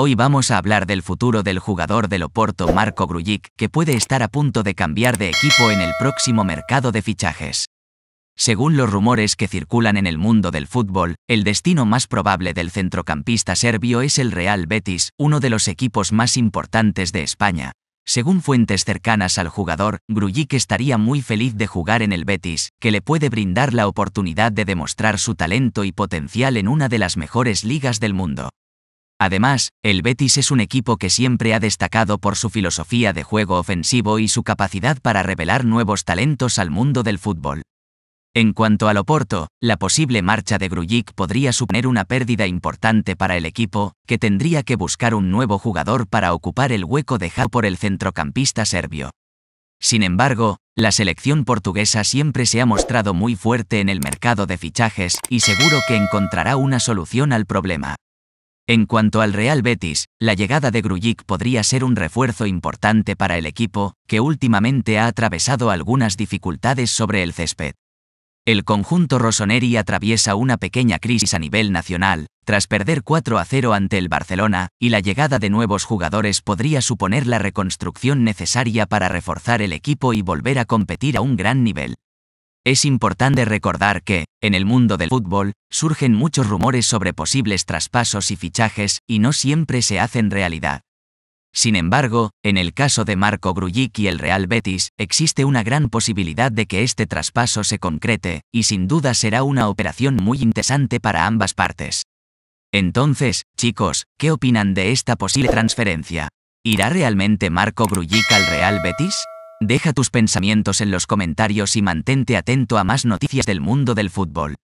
Hoy vamos a hablar del futuro del jugador del Oporto Marco Grujic, que puede estar a punto de cambiar de equipo en el próximo mercado de fichajes. Según los rumores que circulan en el mundo del fútbol, el destino más probable del centrocampista serbio es el Real Betis, uno de los equipos más importantes de España. Según fuentes cercanas al jugador, Grujic estaría muy feliz de jugar en el Betis, que le puede brindar la oportunidad de demostrar su talento y potencial en una de las mejores ligas del mundo. Además, el Betis es un equipo que siempre ha destacado por su filosofía de juego ofensivo y su capacidad para revelar nuevos talentos al mundo del fútbol. En cuanto al Oporto, la posible marcha de Grujic podría suponer una pérdida importante para el equipo, que tendría que buscar un nuevo jugador para ocupar el hueco dejado por el centrocampista serbio. Sin embargo, la selección portuguesa siempre se ha mostrado muy fuerte en el mercado de fichajes y seguro que encontrará una solución al problema. En cuanto al Real Betis, la llegada de Grujic podría ser un refuerzo importante para el equipo, que últimamente ha atravesado algunas dificultades sobre el césped. El conjunto Rossoneri atraviesa una pequeña crisis a nivel nacional, tras perder 4 a 0 ante el Barcelona, y la llegada de nuevos jugadores podría suponer la reconstrucción necesaria para reforzar el equipo y volver a competir a un gran nivel. Es importante recordar que, en el mundo del fútbol, surgen muchos rumores sobre posibles traspasos y fichajes, y no siempre se hacen realidad. Sin embargo, en el caso de Marco Grujic y el Real Betis, existe una gran posibilidad de que este traspaso se concrete, y sin duda será una operación muy interesante para ambas partes. Entonces, chicos, ¿qué opinan de esta posible transferencia? ¿Irá realmente Marco Grujic al Real Betis? Deja tus pensamientos en los comentarios y mantente atento a más noticias del mundo del fútbol.